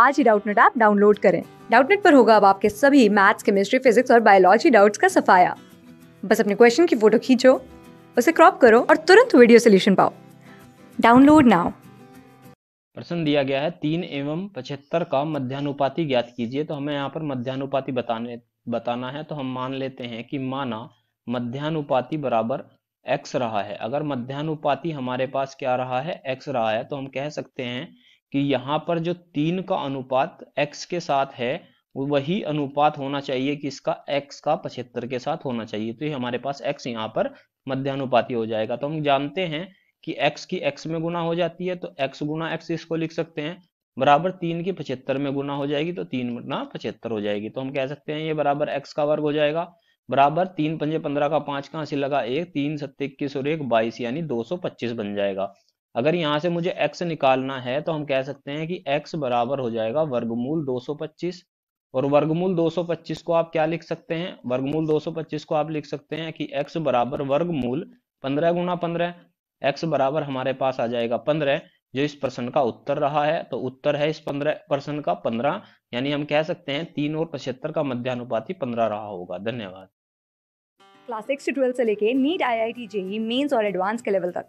आज ही Doubtnut app download करें डाउटनेट पर होगा अब आपके सभी मैथ्स केमिस्ट्री फिजिक्स और बायोलॉजी डाउट्स का सफाया बस अपने क्वेश्चन की फोटो खींचो उसे क्रॉप करो और तुरंत वीडियो सोल्यूशन पाओ डाउनलोड नाउ प्रश्न दिया गया है तीन एवं पचहत्तर का मध्यानुपाती ज्ञात कीजिए तो हमें यहाँ पर मध्यानुपाती बताने बताना है तो हम मान लेते हैं कि माना मध्यानुपाती बराबर एक्स रहा है अगर मध्यानुपाती हमारे पास क्या रहा है एक्स रहा है तो हम कह सकते हैं कि यहाँ पर जो तीन का अनुपात x के साथ है वही अनुपात होना चाहिए कि इसका x का पचहत्तर के साथ होना चाहिए तो ये हमारे पास x यहाँ पर मध्यानुपाती हो जाएगा तो हम जानते हैं कि x की x में गुना हो जाती है तो x गुना एक्स इसको लिख सकते हैं बराबर तीन की पचहत्तर में गुना हो जाएगी तो तीन गुना पचहत्तर हो जाएगी तो हम कह सकते हैं ये बराबर एक्स का वर्ग हो जाएगा बराबर तीन पंजे पंद्रह का पांच कहाँ से लगा एक तीन सत्ते इक्कीस और एक बाईस यानी दो सौ पच्चीस बन जाएगा अगर यहाँ से मुझे x निकालना है तो हम कह सकते हैं कि x बराबर हो जाएगा वर्गमूल 225 और वर्गमूल 225 को आप क्या लिख सकते हैं वर्गमूल 225 को आप लिख सकते हैं कि x बराबर वर्गमूल 15 गुना पंद्रह एक्स बराबर हमारे पास आ जाएगा 15 जो इस प्रश्न का उत्तर रहा है तो उत्तर है इस पंद्रह प्रश्न का पंद्रह यानी हम कह सकते हैं तीन और पचहत्तर का मध्यानुपाती पंद्रह रहा होगा धन्यवाद क्लास सिक्स से से लेके NEET I I T JEE mains और एडवांस के लेवल तक